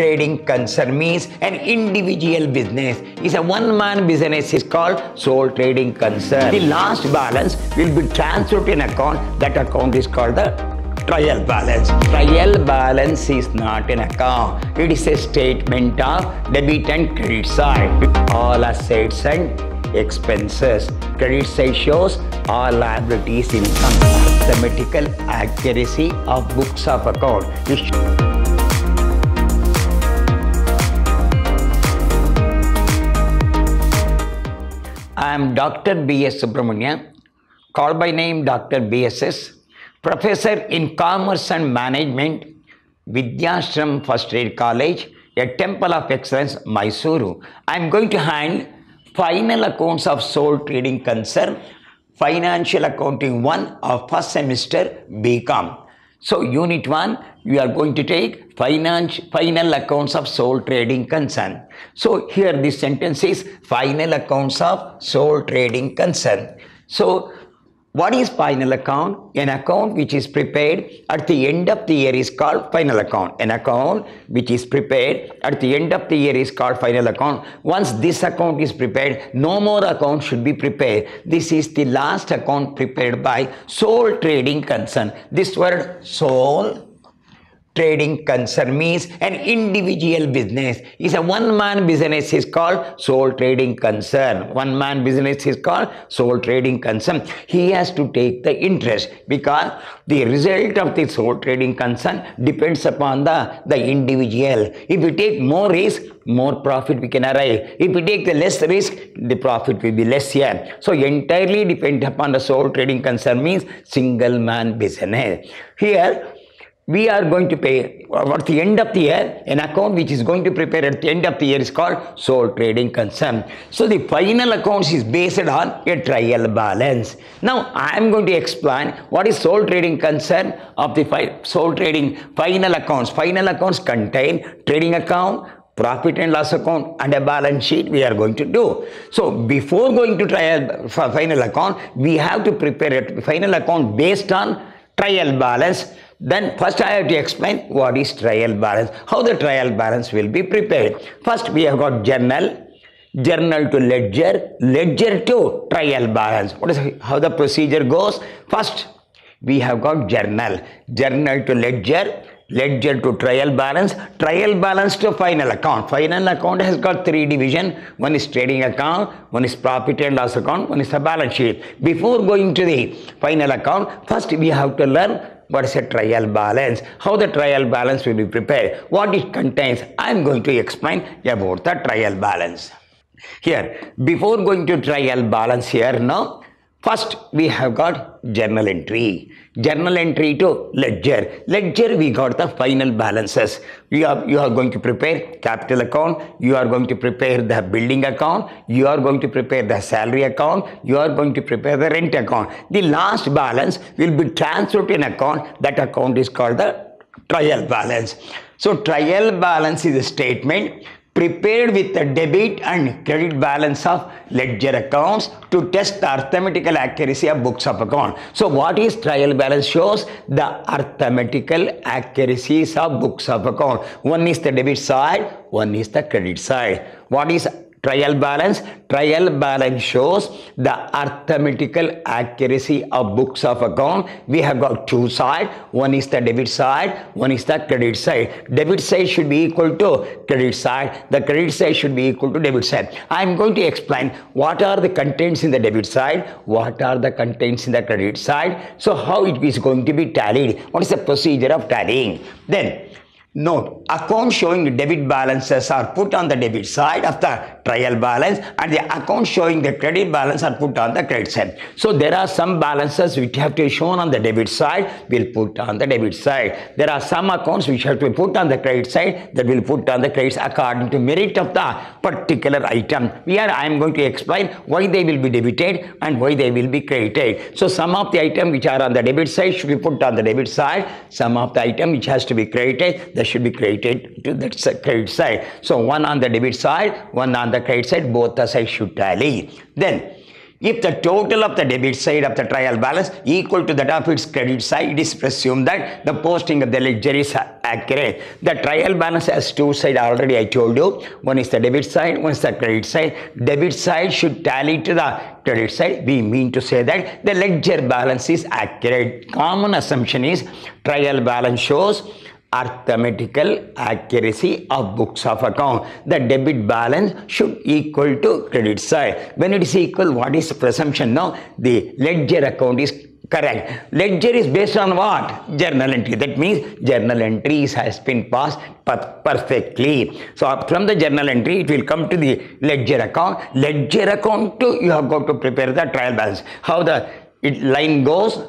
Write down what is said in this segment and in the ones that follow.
trading concern means an individual business. It's a one-man business. It's called sole trading concern. The last balance will be transferred to an account. That account is called the trial balance. Trial balance is not an account. It is a statement of debit and credit side. All assets and expenses. Credit side shows all liabilities income. The Mathematical accuracy of books of account. I am Dr. B.S. Subramanian, called by name Dr. B.S.S., Professor in Commerce and Management, Vidyashram First Aid College, a Temple of Excellence, Mysuru. I am going to hand final accounts of sole trading concern, financial accounting 1 of first semester BCom. So unit 1, you are going to take finance, final accounts of sole trading concern. So here this sentence is final accounts of sole trading concern. So what is final account? An account which is prepared at the end of the year is called final account. An account which is prepared at the end of the year is called final account. Once this account is prepared, no more account should be prepared. This is the last account prepared by sole trading concern. This word sole trading concern means an individual business is a one man business is called sole trading concern one man business is called sole trading concern he has to take the interest because the result of the sole trading concern depends upon the the individual if we take more risk more profit we can arrive if we take the less risk the profit will be less here so entirely depend upon the sole trading concern means single man business here we are going to pay uh, at the end of the year an account which is going to prepare at the end of the year is called sole trading concern. So the final accounts is based on a trial balance. Now I am going to explain what is sole trading concern of the sole trading final accounts. Final accounts contain trading account, profit and loss account and a balance sheet we are going to do. So before going to trial final account, we have to prepare a final account based on trial balance then first I have to explain what is trial balance, how the trial balance will be prepared. First we have got journal, journal to ledger, ledger to trial balance. What is how the procedure goes? First we have got journal, journal to ledger, ledger to trial balance, trial balance to final account. Final account has got three division. One is trading account, one is profit and loss account, one is the balance sheet. Before going to the final account, first we have to learn what is a trial balance? How the trial balance will be prepared? What it contains? I am going to explain about the trial balance. Here, before going to trial balance here now, First, we have got journal entry. Journal entry to ledger. Ledger, we got the final balances. You are, you are going to prepare capital account. You are going to prepare the building account. You are going to prepare the salary account. You are going to prepare the rent account. The last balance will be transferred in account. That account is called the trial balance. So, trial balance is a statement prepared with a debit and credit balance of ledger accounts to test the arithmetical accuracy of books of account. So what is trial balance shows the arithmetical accuracies of books of account. One is the debit side, one is the credit side. What is Trial balance. Trial balance shows the arithmetical accuracy of books of account. We have got two side. One is the debit side. One is the credit side. Debit side should be equal to credit side. The credit side should be equal to debit side. I am going to explain what are the contents in the debit side. What are the contents in the credit side. So how it is going to be tallied. What is the procedure of tallying. Then Note, accounts showing the debit balances are put on the debit side of the trial balance and the accounts showing the credit balance are put on the credit side. So there are some balances which have to be shown on the debit side, will put on the debit side. There are some accounts which have to be put on the credit side, that will put on the credits according to merit of the particular item. Here I am going to explain why they will be debited and why they will be credited. So some of the items which are on the debit side should be put on the debit side, some of the item which has to be credited, that should be credited to that credit side. So one on the debit side, one on the credit side, both the sides should tally. Then if the total of the debit side of the trial balance equal to that of its credit side, it is presumed that the posting of the ledger is accurate. The trial balance has two sides already I told you. One is the debit side, one is the credit side. Debit side should tally to the credit side. We mean to say that the ledger balance is accurate. Common assumption is trial balance shows arithmetical accuracy of books of account. The debit balance should equal to credit side. When it is equal, what is presumption? Now, the ledger account is correct. Ledger is based on what? Journal entry. That means journal entries has been passed perfectly. So from the journal entry, it will come to the ledger account. Ledger account too, you have got to prepare the trial balance. How the it line goes?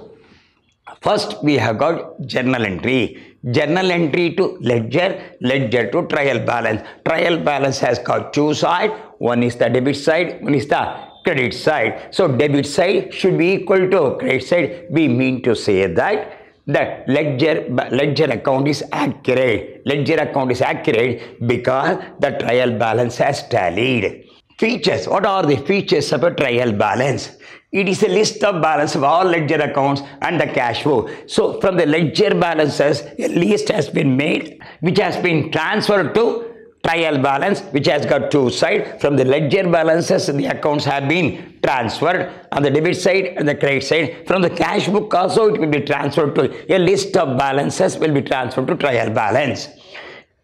First, we have got journal entry journal entry to ledger, ledger to trial balance. Trial balance has got two sides. One is the debit side, one is the credit side. So debit side should be equal to credit side. We mean to say that the ledger, ledger account is accurate. Ledger account is accurate because the trial balance has tallied. Features. What are the features of a trial balance? It is a list of balance of all ledger accounts and the cash flow. So from the ledger balances, a list has been made which has been transferred to trial balance which has got two side from the ledger balances the accounts have been transferred on the debit side and the credit side from the cash book also it will be transferred to a list of balances will be transferred to trial balance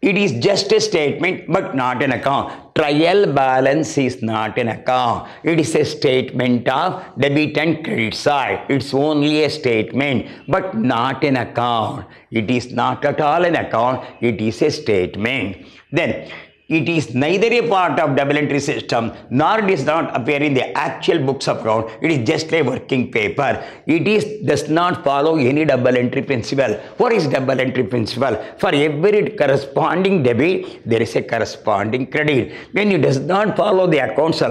it is just a statement but not an account. Trial balance is not an account. It is a statement of debit and credit side. It's only a statement but not an account. It is not at all an account. It is a statement. Then it is neither a part of double entry system nor does not appear in the actual books of account. It is just a working paper. It is does not follow any double entry principle. What is double entry principle? For every corresponding debit, there is a corresponding credit. When you does not follow the accounts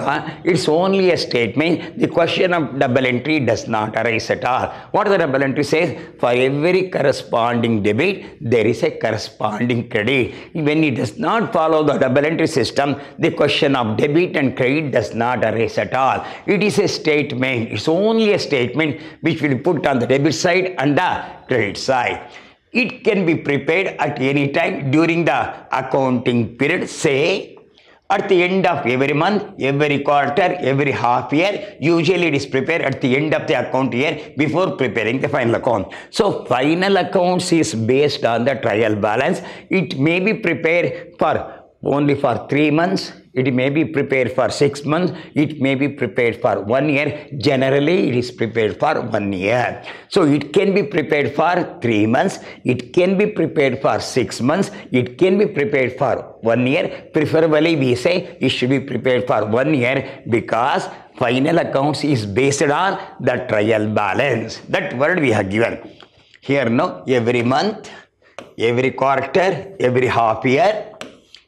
it's only a statement. The question of double entry does not arise at all. What the double entry says? For every corresponding debit, there is a corresponding credit. When it does not follow the the voluntary system, the question of debit and credit does not arise at all. It is a statement, it's only a statement which will put on the debit side and the credit side. It can be prepared at any time during the accounting period, say at the end of every month, every quarter, every half year, usually it is prepared at the end of the account year before preparing the final account. So final accounts is based on the trial balance. It may be prepared for only for 3 months, it may be prepared for 6 months, it may be prepared for 1 year. Generally, it is prepared for 1 year. So, it can be prepared for 3 months, it can be prepared for 6 months, it can be prepared for 1 year. Preferably, we say it should be prepared for 1 year because final accounts is based on the trial balance. That word we have given. Here, no, every month, every quarter, every half year,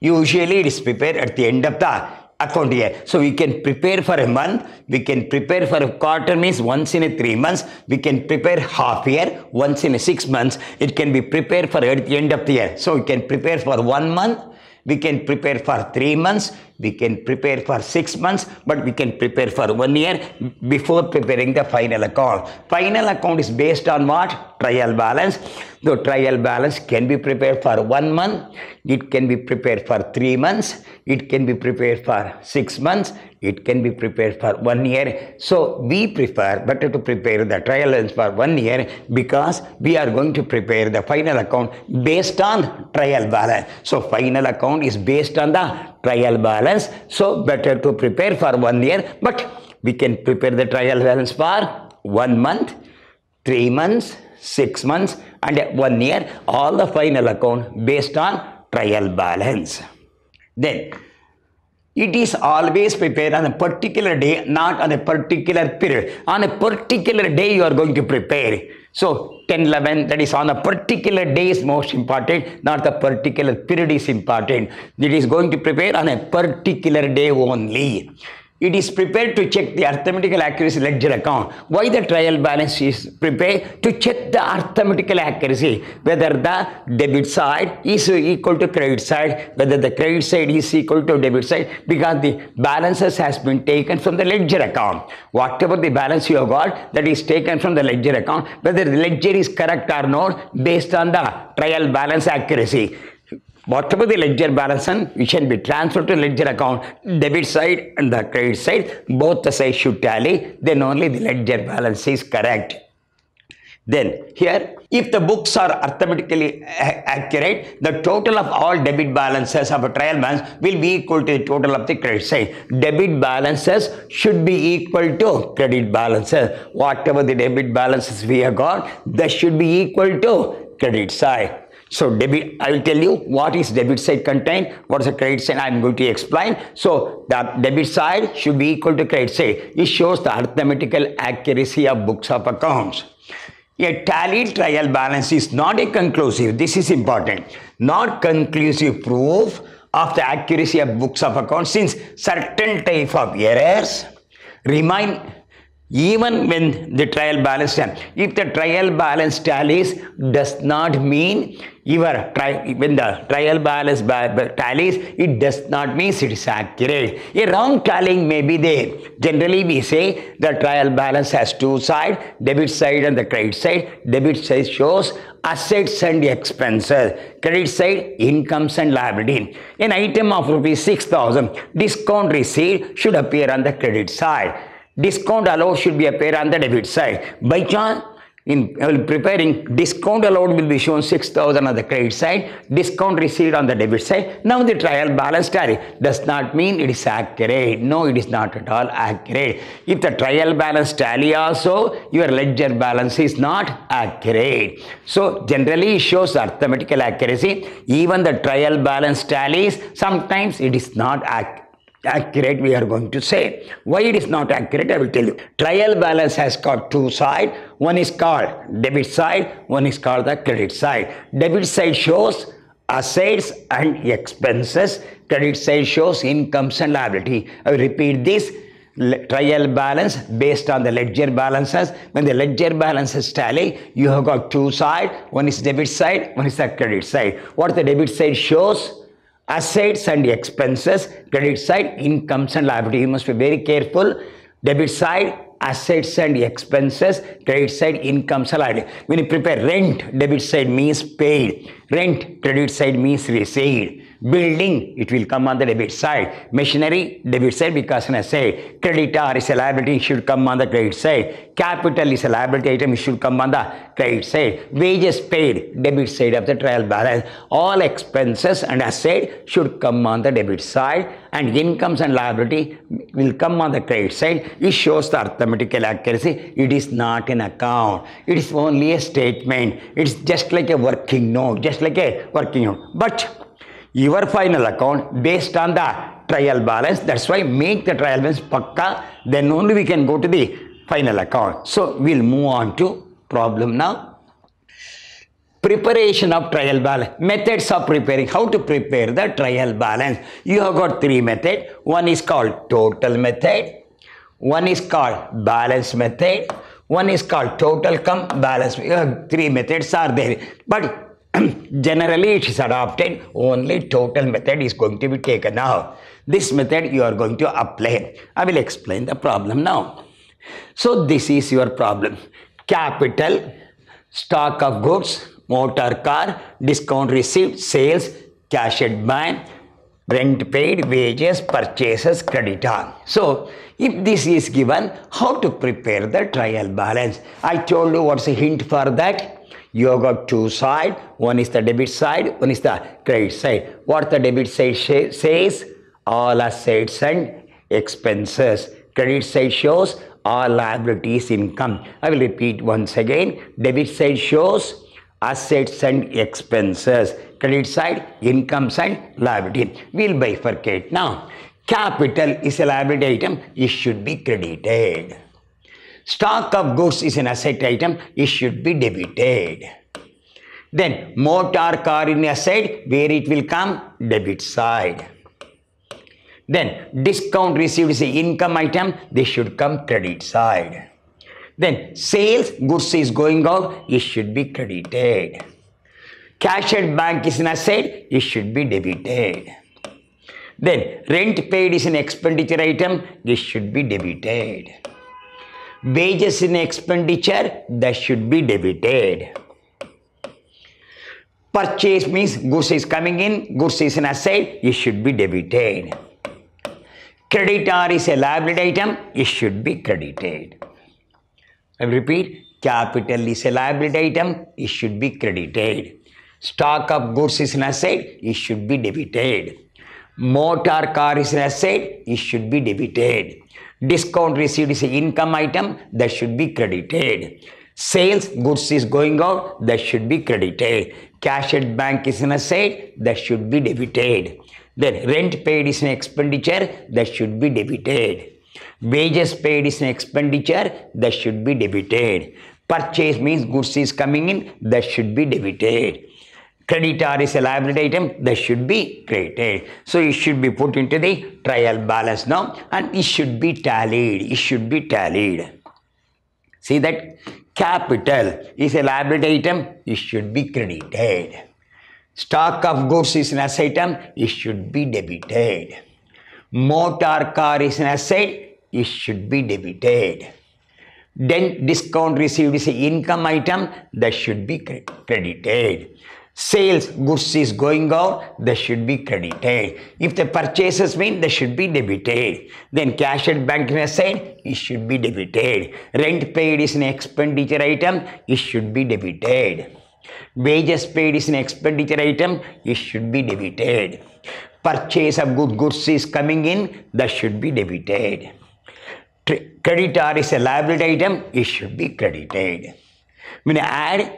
Usually it is prepared at the end of the account year. So we can prepare for a month, we can prepare for a quarter means once in a three months, we can prepare half year once in a six months, it can be prepared for at the end of the year. So we can prepare for one month, we can prepare for three months, we can prepare for six months, but we can prepare for one year before preparing the final account. Final account is based on what? trial balance. The trial balance can be prepared for one month, it can be prepared for three months, it can be prepared for six months, it can be prepared for one year. So we prefer better to prepare the trial balance for one year because we are going to prepare the final account based on trial balance. So final account is based on the trial balance. So better to prepare for one year, but we can prepare the trial balance for one month, three months, six months and one year all the final account based on trial balance then it is always prepared on a particular day not on a particular period on a particular day you are going to prepare so 10 11 that is on a particular day is most important not the particular period is important it is going to prepare on a particular day only it is prepared to check the arithmetical accuracy ledger account. Why the trial balance is prepared? To check the arithmetical accuracy, whether the debit side is equal to credit side, whether the credit side is equal to debit side, because the balances has been taken from the ledger account. Whatever the balance you have got, that is taken from the ledger account, whether the ledger is correct or not, based on the trial balance accuracy. Whatever the ledger balance and it can be transferred to ledger account, debit side and the credit side, both the sides should tally, then only the ledger balance is correct. Then here, if the books are arithmetically accurate, the total of all debit balances of a trial balance will be equal to the total of the credit side. Debit balances should be equal to credit balances. Whatever the debit balances we have got, that should be equal to credit side. So debit, I will tell you what is debit side contained, what is the credit side, I am going to explain. So the debit side should be equal to credit side. It shows the arithmetical accuracy of books of accounts. A tallied trial balance is not a conclusive, this is important, not conclusive proof of the accuracy of books of accounts since certain type of errors remain even when the trial balance tally. If the trial balance tallies does not mean your tri- when the trial balance tallies, it does not mean it is accurate. A wrong tallying may be there. Generally, we say the trial balance has two sides, debit side and the credit side. Debit side shows assets and expenses. Credit side, incomes and liability. An item of rupees 6000 discount received should appear on the credit side. Discount allowed should be appear on the debit side. By chance, in preparing discount allowed will be shown 6000 on the credit side discount received on the debit side now the trial balance tally does not mean it is accurate no it is not at all accurate if the trial balance tally also your ledger balance is not accurate so generally it shows arithmetical accuracy even the trial balance tallies sometimes it is not accurate accurate we are going to say. Why it is not accurate I will tell you. Trial balance has got two sides. One is called debit side, one is called the credit side. Debit side shows assets and expenses. Credit side shows incomes and liability. I will repeat this trial balance based on the ledger balances. When the ledger balances tally, you have got two side. One is debit side, one is the credit side. What the debit side shows? assets and expenses credit side incomes and liabilities. you must be very careful debit side assets and expenses credit side incomes and when you prepare rent debit side means paid rent credit side means received Building, it will come on the debit side. Machinery, debit side because I say creditor is a liability, should come on the credit side. Capital is a liability item, should come on the credit side. Wages paid, debit side of the trial balance. All expenses and asset should come on the debit side and incomes and liability will come on the credit side. It shows the arithmetical accuracy. It is not an account. It is only a statement. It's just like a working note, just like a working note. But your final account based on the trial balance. That's why make the trial balance pakka. Then only we can go to the final account. So we'll move on to problem now. Preparation of trial balance. Methods of preparing. How to prepare the trial balance. You have got three methods. One is called total method. One is called balance method. One is called total cum balance. Three methods are there. But generally it is adopted only total method is going to be taken now. this method you are going to apply i will explain the problem now so this is your problem capital stock of goods motor car discount received sales cash advance rent paid, wages, purchases, credit on. So, if this is given, how to prepare the trial balance? I told you what's a hint for that? You have got two side. One is the debit side. One is the credit side. What the debit side says? All assets and expenses. Credit side shows all liabilities income. I will repeat once again. Debit side shows assets and expenses. Credit side incomes and liability. We'll bifurcate now. Capital is a liability item. It should be credited. Stock of goods is an asset item. It should be debited. Then motor car in asset, where it will come? Debit side. Then discount received is an income item. This should come credit side. Then sales, goods is going out. It should be credited. Cash at bank is an asset. It should be debited. Then rent paid is an expenditure item. This should be debited wages in expenditure that should be debited. Purchase means goods is coming in, goods is an asset, it should be debited. Creditor is a liability item, it should be credited. I repeat, capital is a liability item, it should be credited. Stock of goods is an asset, it should be debited. Motor car is an asset, it should be debited. Discount received is income item that should be credited. Sales goods is going out that should be credited. Cash at bank is an asset that should be debited. Then rent paid is an expenditure that should be debited. Wages paid is an expenditure that should be debited. Purchase means goods is coming in that should be debited creditor is a liability item, they should be credited. So it should be put into the trial balance now and it should be tallied. It should be tallied. See that capital is a liability item, it should be credited. Stock of goods is an asset item, it should be debited. Motor car is an asset, it should be debited. Then discount received is an income item that should be credited sales goods is going out, they should be credited. If the purchases mean, they should be debited. Then cash at bank is said, it should be debited. Rent paid is an expenditure item, it should be debited. Wages paid is an expenditure item, it should be debited. Purchase of good goods is coming in, that should be debited. Creditor is a liability item, it should be credited. When I add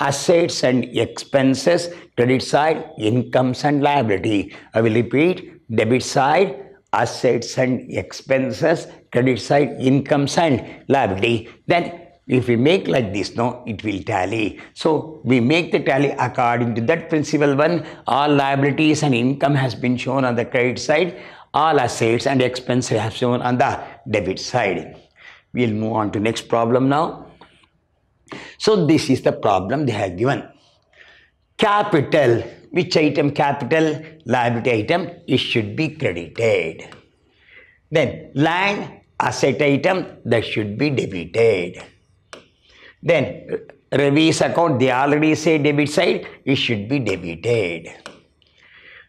assets and expenses, credit side, incomes and liability. I will repeat, debit side, assets and expenses, credit side, incomes and liability. Then if we make like this, no, it will tally. So we make the tally according to that principle one, all liabilities and income has been shown on the credit side, all assets and expenses have shown on the debit side. We'll move on to next problem now. So this is the problem they have given. Capital, which item capital, liability item, it should be credited. Then land, asset item, that should be debited. Then revenue account, they already say debit side, it should be debited.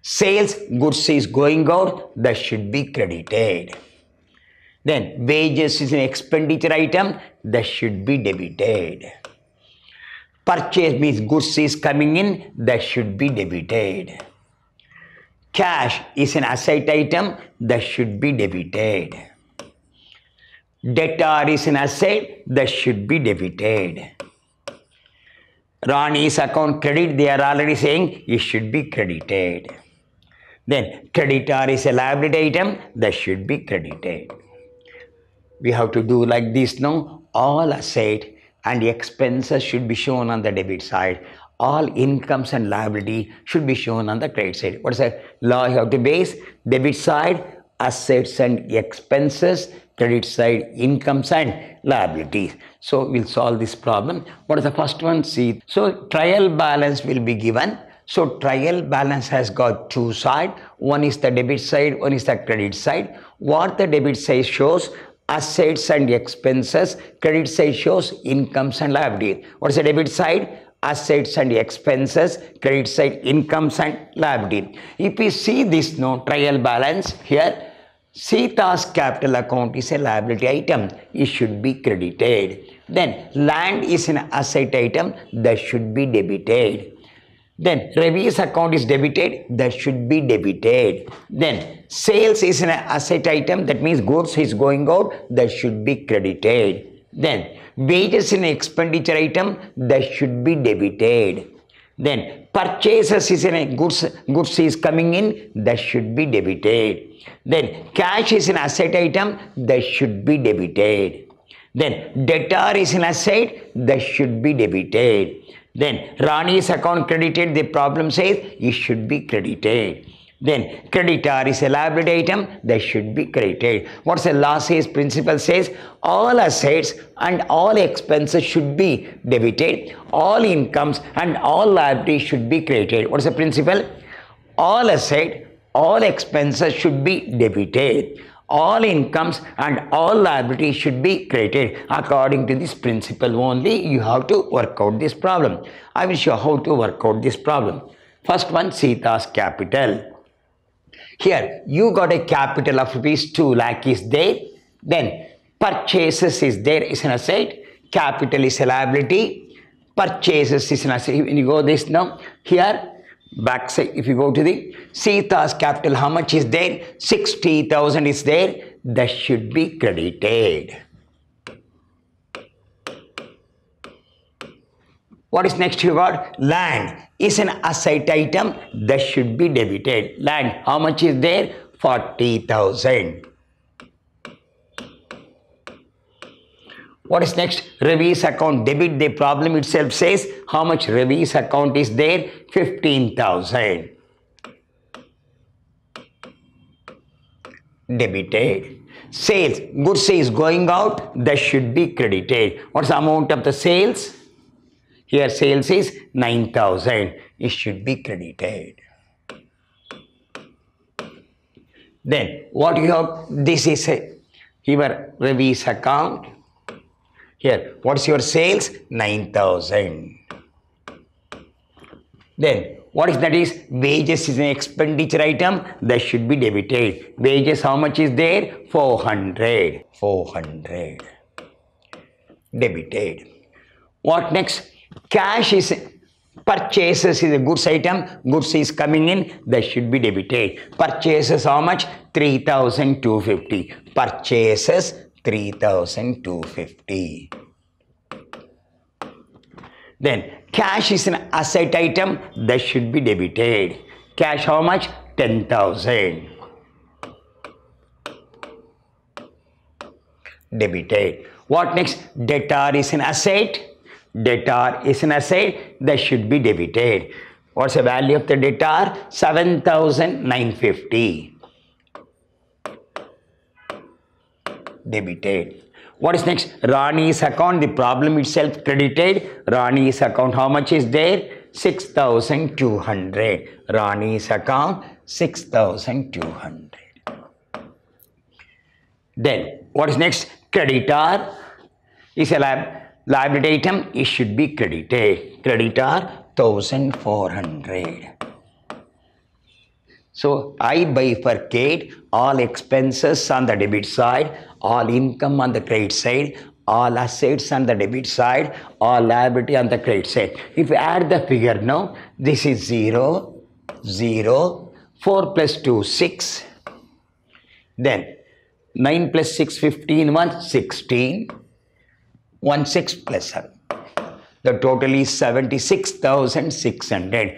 Sales, goods is going out, that should be credited then wages is an expenditure item that should be debited. Purchase means goods is coming in that should be debited. Cash is an asset item that should be debited. Debtor is an asset that should be debited. Rani's account credit, they are already saying it should be credited. Then creditor is a liability item that should be credited we have to do like this now all asset and expenses should be shown on the debit side all incomes and liability should be shown on the credit side what is that law you have to base debit side assets and expenses credit side incomes and liabilities so we'll solve this problem what is the first one see so trial balance will be given so trial balance has got two side. One is the debit side, one is the credit side. What the debit side shows, assets and expenses, credit side shows incomes and liabilities. What's the debit side? Assets and expenses, credit side incomes and liabilities. If we see this no trial balance here, Sita's capital account is a liability item. It should be credited. Then land is an asset item that should be debited. Then revenue account is debited, that should be debited. Then sales is an asset item, that means goods is going out, that should be credited. Then wages is an expenditure item, that should be debited. Then purchases is an goods goods is coming in, that should be debited. Then cash is an asset item, that should be debited. Then debtor is an asset, that should be debited then Rani's account credited, the problem says it should be credited. Then creditor is a liability item, they should be credited. What's the law says, principle says, all assets and all expenses should be debited, all incomes and all liabilities should be credited. What's the principle? All assets, all expenses should be debited all incomes and all liabilities should be created according to this principle only you have to work out this problem i will show how to work out this problem first one sita's capital here you got a capital of rupees 2 lakh is there then purchases is there is an asset capital is a liability purchases is an asset when you go this now here backside. If you go to the Sita's capital, how much is there? 60,000 is there. That should be credited. What is next you got? Land is an asset item that should be debited. Land, how much is there? 40,000. What is next? Ravi's account debit. The problem itself says how much Ravi's account is there? 15,000. Debited. Sales. Goods is going out. That should be credited. What's the amount of the sales? Here sales is 9,000. It should be credited. Then what you have, this is a, here Ravi's account here, what's your sales? 9,000. Then, what is that is wages is an expenditure item that should be debited. Wages, how much is there? 400. 400. Debited. What next? Cash is purchases is a goods item goods is coming in that should be debited purchases how much 3250 purchases 3250 then cash is an asset item that should be debited cash how much 10000 debited what next debtor is an asset debtor is an asset that should be debited what's the value of the debtor 7950 debited. What is next? Rani's account, the problem itself credited. Rani's account, how much is there? 6,200. Rani's account, 6,200. Then, what is next? Creditor is a lab. Liability item, it should be credited. Creditor, 1,400. So I bifurcate all expenses on the debit side, all income on the credit side, all assets on the debit side, all liability on the credit side. If you add the figure now, this is 0, 0, 4 plus 2, 6. Then 9 plus 6, 15, 1, 16, 1, 6 plus 7. The total is 76,600.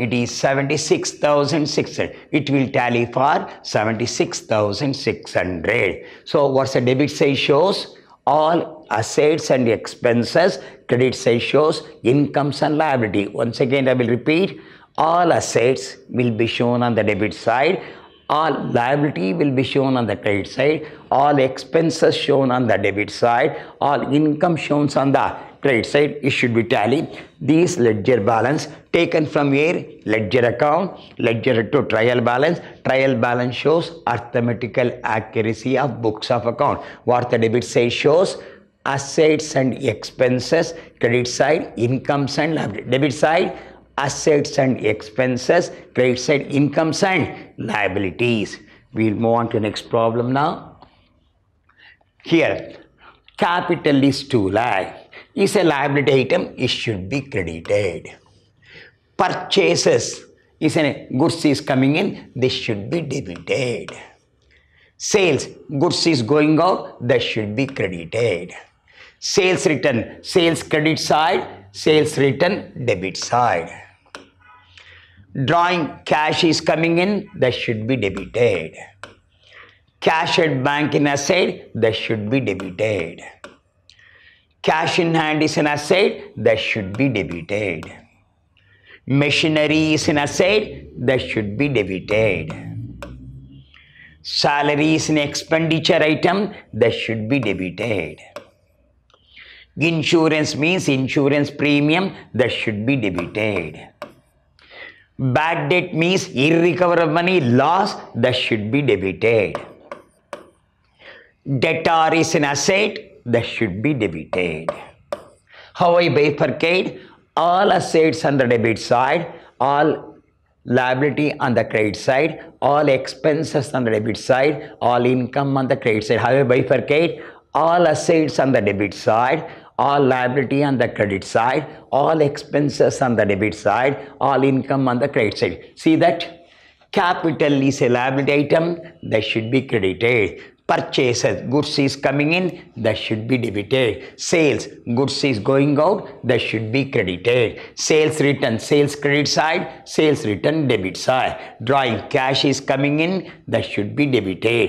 it is 76,600. It will tally for 76,600. So what's the debit side shows? All assets and expenses, credit side shows incomes and liability. Once again, I will repeat, all assets will be shown on the debit side all liability will be shown on the credit side, all expenses shown on the debit side, all income shown on the credit side it should be tally these ledger balance taken from your ledger account ledger to trial balance trial balance shows arithmetical accuracy of books of account what the debit side shows assets and expenses credit side incomes and liability debit side assets and expenses credit side incomes and liabilities we'll move on to next problem now here capital is 2 lakh is a liability item, it should be credited. Purchases is a goods is coming in, this should be debited. Sales, goods is going out, that should be credited. Sales return, sales credit side, sales return debit side. Drawing cash is coming in, that should be debited. Cash at bank in aside, that should be debited. Cash in hand is an asset that should be debited. Machinery is an asset that should be debited. Salary is an expenditure item that should be debited. Insurance means insurance premium that should be debited. Bad debt means irrecoverable money loss that should be debited. Debtor is an asset that should be debited. How I bifurcate all assets on the debit side, all liability on the credit side, all expenses on the debit side, all income on the credit side. How I bifurcate all assets on the debit side, all liability on the credit side, all expenses on the debit side, all income on the credit side. See that? Capital is a liability item that should be credited purchases goods is coming in that should be debited sales goods is going out that should be credited sales return sales credit side sales return debit side drawing cash is coming in that should be debited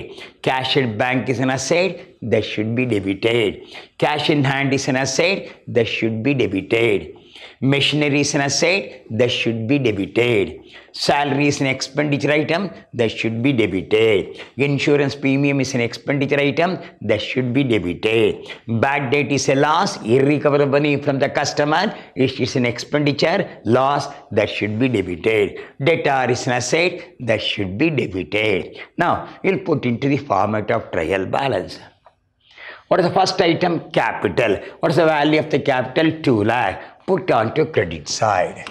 cash in bank is an asset that should be debited cash in hand is an asset that should be debited Machineries an asset, that should be debited. Salaries an expenditure item, that should be debited. Insurance premium is an expenditure item, that should be debited. Bad debt is a loss, irrecoverable from the customer, it is an expenditure, loss, that should be debited. Debtor is an asset, that should be debited. Now, we'll put into the format of trial balance. What is the first item? Capital. What is the value of the capital? 2 lakh put onto credit side.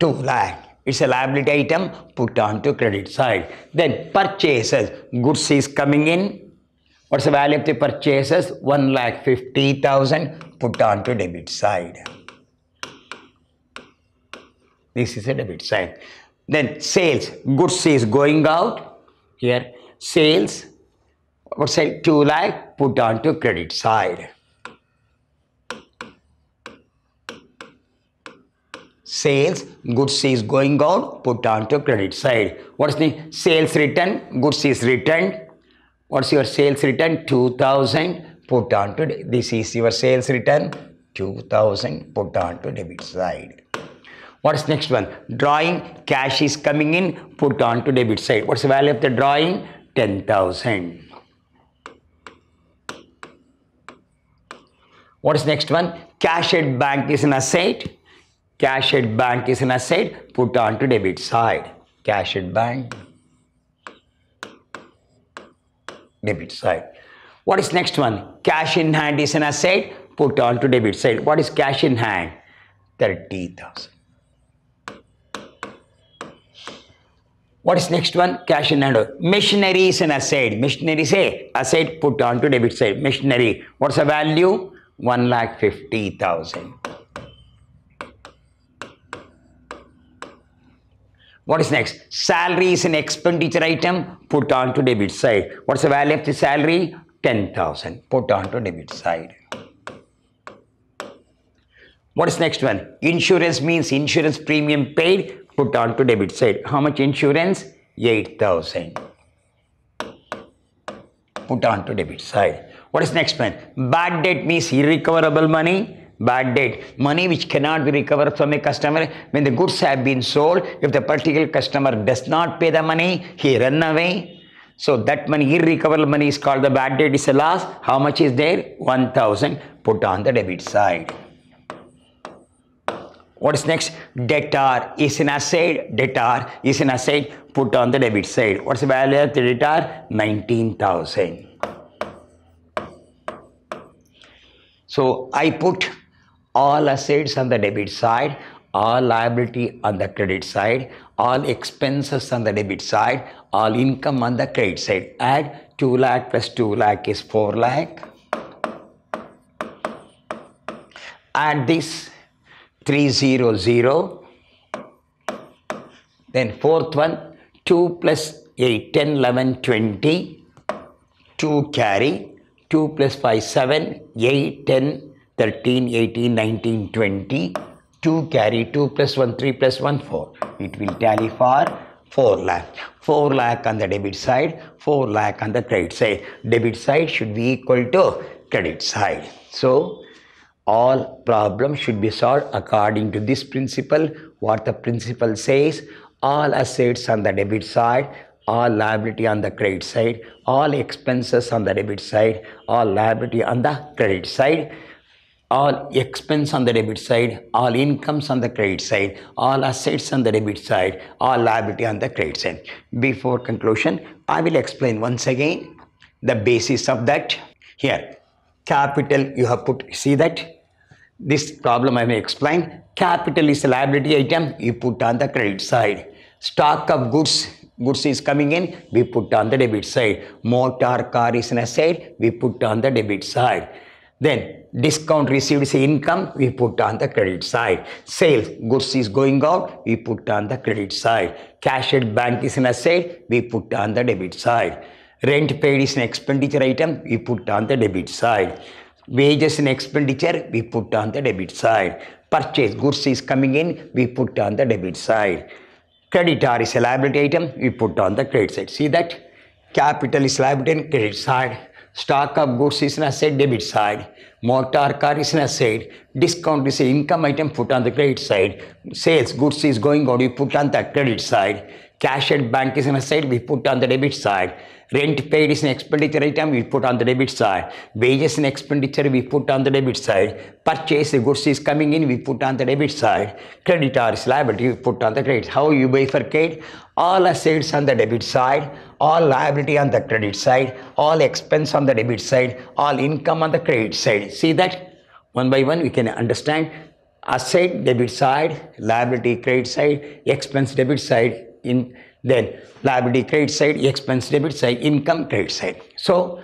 2 lakh it's a liability item put onto credit side then purchases goods is coming in what's the value of the purchases 1 lakh 50000 put onto debit side this is a debit side then sales goods is going out here sales or say 2 lakh put onto credit side. Sales, goods is going out, put onto credit side. What's the sales return? Goods is returned. What's your sales return? 2000 put onto, this is your sales return, 2000 put onto debit side. What's next one? Drawing, cash is coming in, put onto debit side. What's the value of the drawing? 10,000. What is next one? Cash at bank is an asset. Cash at bank is an asset. Put on to debit side. Cash at bank. Debit side. What is next one? Cash in hand is an asset. Put on to debit side. What is cash in hand? 30,000. What is next one? Cash in hand. Machinery is an asset. Machinery say asset put on to debit side. Machinery. What's the value? one lakh fifty thousand. What is next? Salary is an expenditure item. Put on to debit side. What's the value of the salary? 10,000. Put on to debit side. What is next one? Insurance means insurance premium paid. Put on to debit side. How much insurance? 8,000. Put on to debit side. What is next one? Bad debt means irrecoverable money. Bad debt. Money which cannot be recovered from a customer. When the goods have been sold, if the particular customer does not pay the money, he run away. So that money, irrecoverable money is called the bad debt is a loss. How much is there? 1000 put on the debit side. What is next? Debtor is an asset. Debtor is an asset put on the debit side. What's the value of the debtor? 19,000. So I put all assets on the debit side, all liability on the credit side, all expenses on the debit side, all income on the credit side. Add 2 lakh plus 2 lakh is 4 lakh. Add this 300. Then fourth one 2 plus 8, 10, 11, 20, 2 carry. 2 plus 5, 7, 8, 10, 13, 18, 19, 20. 2 carry 2 plus 1, 3 plus 1, 4. It will tally for 4 lakh. 4 lakh on the debit side, 4 lakh on the credit side. Debit side should be equal to credit side. So, all problems should be solved according to this principle. What the principle says, all assets on the debit side all liability on the credit side, all expenses on the debit side, all liability on the credit side, all expense on the debit side, all incomes on the credit side, all assets on the debit side, all liability on the credit side. Before conclusion, I will explain once again the basis of that. Here, capital you have put, see that? This problem I may explain. Capital is a liability item you put on the credit side. Stock of goods goods is coming in, we put on the debit side. Motor car is an asset, we put on the debit side. Then discount received is income, we put on the credit side. Sales, goods is going out, we put on the credit side. Cash at bank is an asset, we put on the debit side. Rent paid is an expenditure item, we put on the debit side. Wages and expenditure, we put on the debit side. Purchase, goods is coming in, we put on the debit side. creditor is a liability item we put on the credit side see that capital is liability and credit side stock of goods is an asset debit side motor car is an asset discount is an income item put on the credit side sales goods is going out we put on the credit side cash at bank is an asset we put on the debit side Rent paid is an expenditure item, we put on the debit side. Wages and expenditure, we put on the debit side. Purchase, goods is coming in, we put on the debit side. Creditors, liability, we put on the credit. How you bifurcate? All assets on the debit side, all liability on the credit side, all expense on the debit side, all income on the credit side. See that? One by one, we can understand asset debit side, liability credit side, expense debit side, in then liability credit side, expense debit side, income credit side. So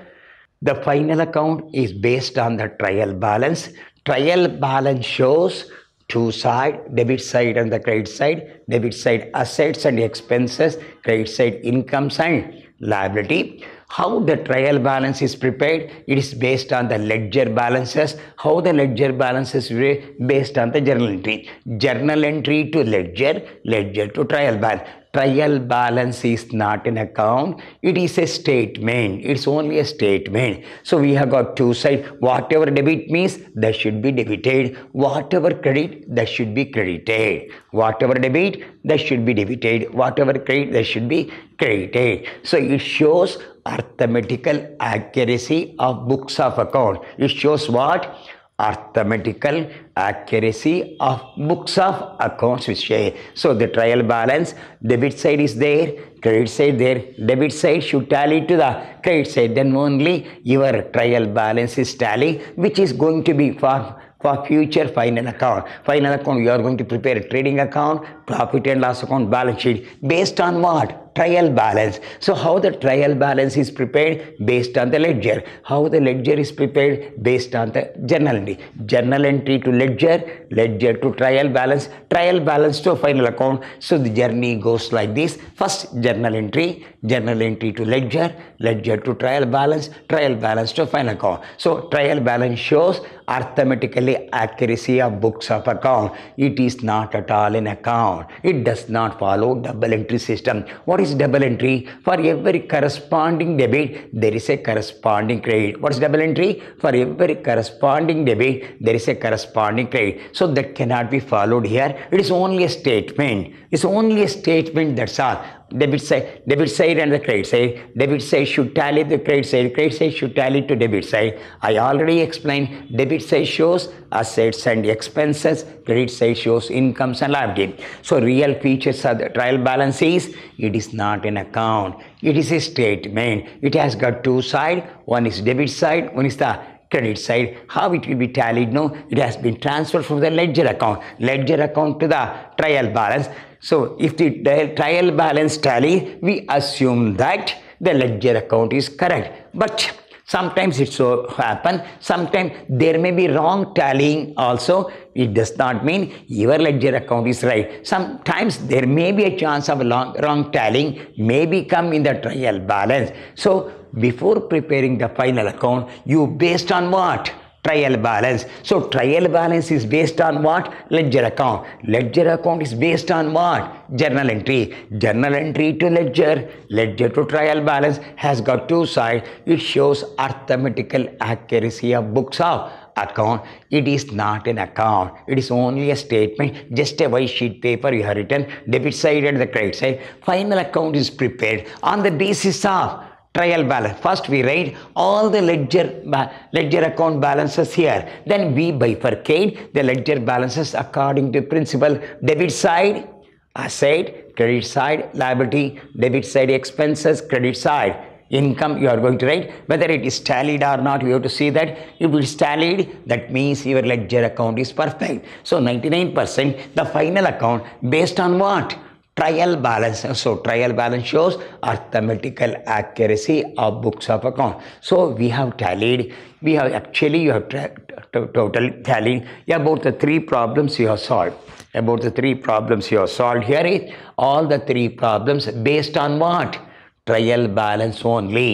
the final account is based on the trial balance. Trial balance shows two side, debit side and the credit side, debit side assets and expenses, credit side incomes and liability. How the trial balance is prepared, it is based on the ledger balances. How the ledger balances is based on the journal entry. Journal entry to ledger, ledger to trial balance trial balance is not an account. It is a statement. It's only a statement. So we have got two sides. Whatever debit means, that should be debited. Whatever credit, that should be credited. Whatever debit, that should be debited. Whatever credit, that should be credited. So it shows arithmetical accuracy of books of account. It shows what? Arithmetical accuracy of books of accounts which share. So the trial balance, debit side is there, credit side there, debit side should tally to the credit side. Then only your trial balance is tally, which is going to be for for future final account. Final account, you are going to prepare a trading account, profit and loss account, balance sheet. Based on what? trial balance. So how the trial balance is prepared based on the ledger. How the ledger is prepared based on the journal entry. Journal entry to ledger, ledger to trial balance, trial balance to final account. So the journey goes like this. First journal entry, journal entry to ledger, ledger to trial balance, trial balance to final account. So trial balance shows arithmetically accuracy of books of account. It is not at all an account. It does not follow double entry system. What is double entry? For every corresponding debit, there is a corresponding credit. What is double entry? For every corresponding debit, there is a corresponding credit. So that cannot be followed here. It is only a statement. It's only a statement, that's all debit side, debit side and the credit side. Debit side should tally the credit side. Credit side should tally to debit side. I already explained debit side shows assets and expenses. Credit side shows incomes and liabilities So real features of the trial balance is it is not an account. It is a statement. It has got two sides. One is debit side. One is the credit side, how it will be tallied. No, it has been transferred from the ledger account, ledger account to the trial balance. So if the trial balance tally, we assume that the ledger account is correct. But Sometimes it so happen, sometimes there may be wrong tallying also. It does not mean your ledger account is right. Sometimes there may be a chance of long, wrong tallying may become in the trial balance. So before preparing the final account, you based on what? trial balance. So trial balance is based on what? Ledger account. Ledger account is based on what? Journal entry. Journal entry to ledger, ledger to trial balance has got two sides. It shows arithmetical accuracy of books of account. It is not an account. It is only a statement, just a white sheet paper you have written, debit side and the credit side. Final account is prepared on the basis of trial balance. First we write all the ledger, ledger account balances here. Then we bifurcate the ledger balances according to principle debit side, asset, credit side, liability, debit side expenses, credit side income you are going to write whether it is tallied or not you have to see that if it is tallied that means your ledger account is perfect so 99% the final account based on what trial balance so trial balance shows arithmetical accuracy of books of account so we have tallied we have actually you have total tallied about the three problems you have solved about the three problems you have solved here is all the three problems based on what trial balance only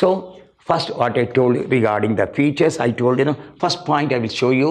so first what i told regarding the features i told you know first point i will show you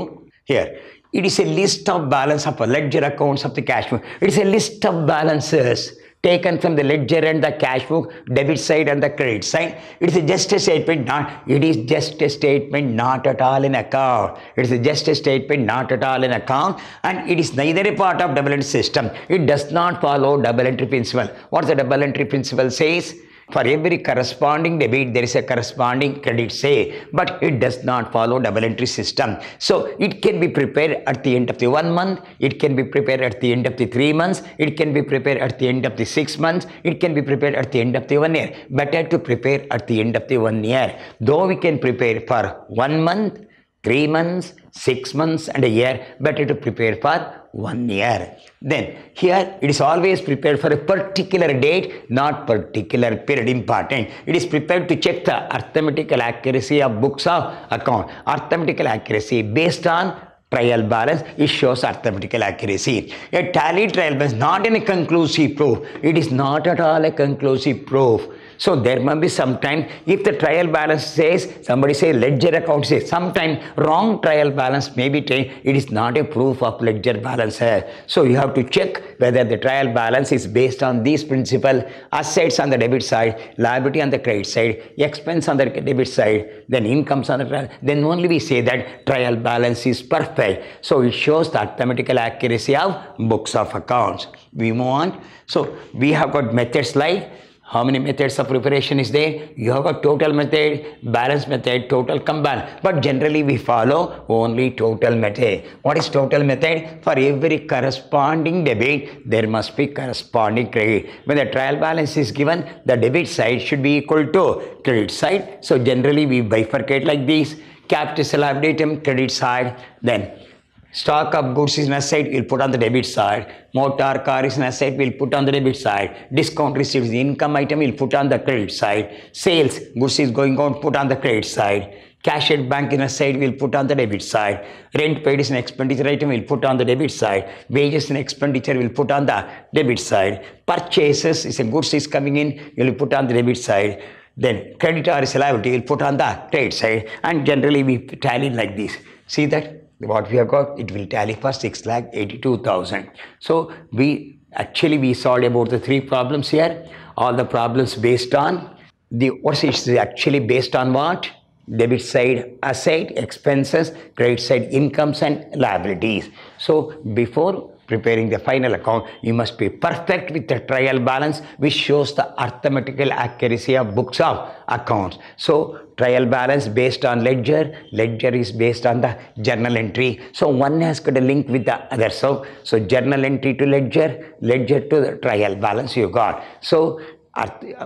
here it is a list of balance of ledger accounts of the cash book. It is a list of balances taken from the ledger and the cash book, debit side and the credit side. It is just a statement, not, it is just a statement, not at all an account. It is just a statement, not at all an account. And it is neither a part of double entry system. It does not follow double entry principle. What the double entry principle says? For every corresponding debit, there is a corresponding credit, say, but it does not follow double entry system. So it can be prepared at the end of the one month, it can be prepared at the end of the three months, it can be prepared at the end of the six months, it can be prepared at the end of the one year. Better to prepare at the end of the one year. Though we can prepare for one month, three months, six months and a year, better to prepare for one year. Then here it is always prepared for a particular date, not particular period important. It is prepared to check the arithmetical accuracy of books of account. Arithmetical accuracy based on trial balance, it shows arithmetical accuracy. A tally trial balance, not any conclusive proof. It is not at all a conclusive proof. So there must be sometime, if the trial balance says, somebody say ledger account says, sometime wrong trial balance may be It is not a proof of ledger balance. So you have to check whether the trial balance is based on these principle, assets on the debit side, liability on the credit side, expense on the debit side, then incomes on the trial. Then only we say that trial balance is perfect. So it shows the mathematical accuracy of books of accounts. We move on. So we have got methods like how many methods of preparation is there? You have a total method, balance method, total combine. But generally we follow only total method. What is total method? For every corresponding debit, there must be corresponding credit. When the trial balance is given, the debit side should be equal to credit side. So generally we bifurcate like this. Capital liability, credit side, then Stock of goods is an asset, we'll put on the debit side. Motor car is an asset, we'll put on the debit side. Discount receipts, the income item, we'll put on the credit side. Sales, goods is going on, put on the credit side. Cash at bank in a side, we'll put on the debit side. Rent paid is an expenditure item, we'll put on the debit side. Wages and expenditure, we'll put on the debit side. Purchases is a goods is coming in, we'll put on the debit side. Then creditor is liability, we'll put on the credit side. And generally we tally like this. See that? what we have got, it will tally for 6,82,000. So we actually we solved about the three problems here. All the problems based on the what is actually based on what? Debit side asset, expenses, credit side incomes and liabilities. So before preparing the final account, you must be perfect with the trial balance which shows the arithmetical accuracy of books of accounts. So trial balance based on ledger, ledger is based on the journal entry. So one has got a link with the other. So, so journal entry to ledger, ledger to the trial balance you got. So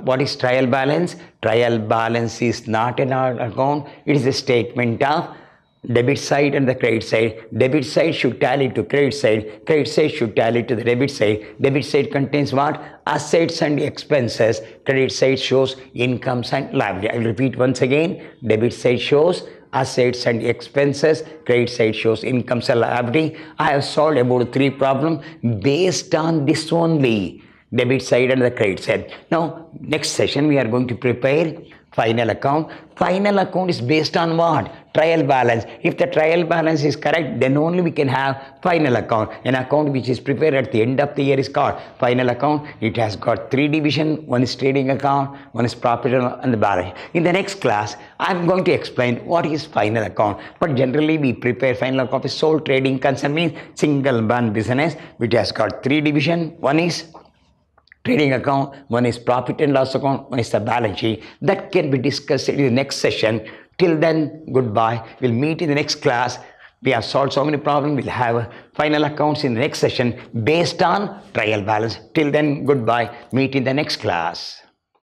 what is trial balance? Trial balance is not an account, it is a statement of debit side and the credit side. Debit side should tally to credit side. Credit side should tally to the debit side. Debit side contains what? Assets and expenses. Credit side shows incomes and liability. I'll repeat once again. Debit side shows assets and expenses. Credit side shows incomes and liability. I have solved about three problems based on this only. Debit side and the credit side. Now, next session we are going to prepare Final account. Final account is based on what? Trial balance. If the trial balance is correct, then only we can have final account. An account which is prepared at the end of the year is called final account. It has got three division. One is trading account, one is profit and the balance. In the next class, I'm going to explain what is final account. But generally, we prepare final account for sole trading concern means single one business which has got three division. One is trading account, one is profit and loss account, one is the balance sheet. That can be discussed in the next session. Till then, goodbye. We'll meet in the next class. We have solved so many problems. We'll have final accounts in the next session based on trial balance. Till then, goodbye. Meet in the next class.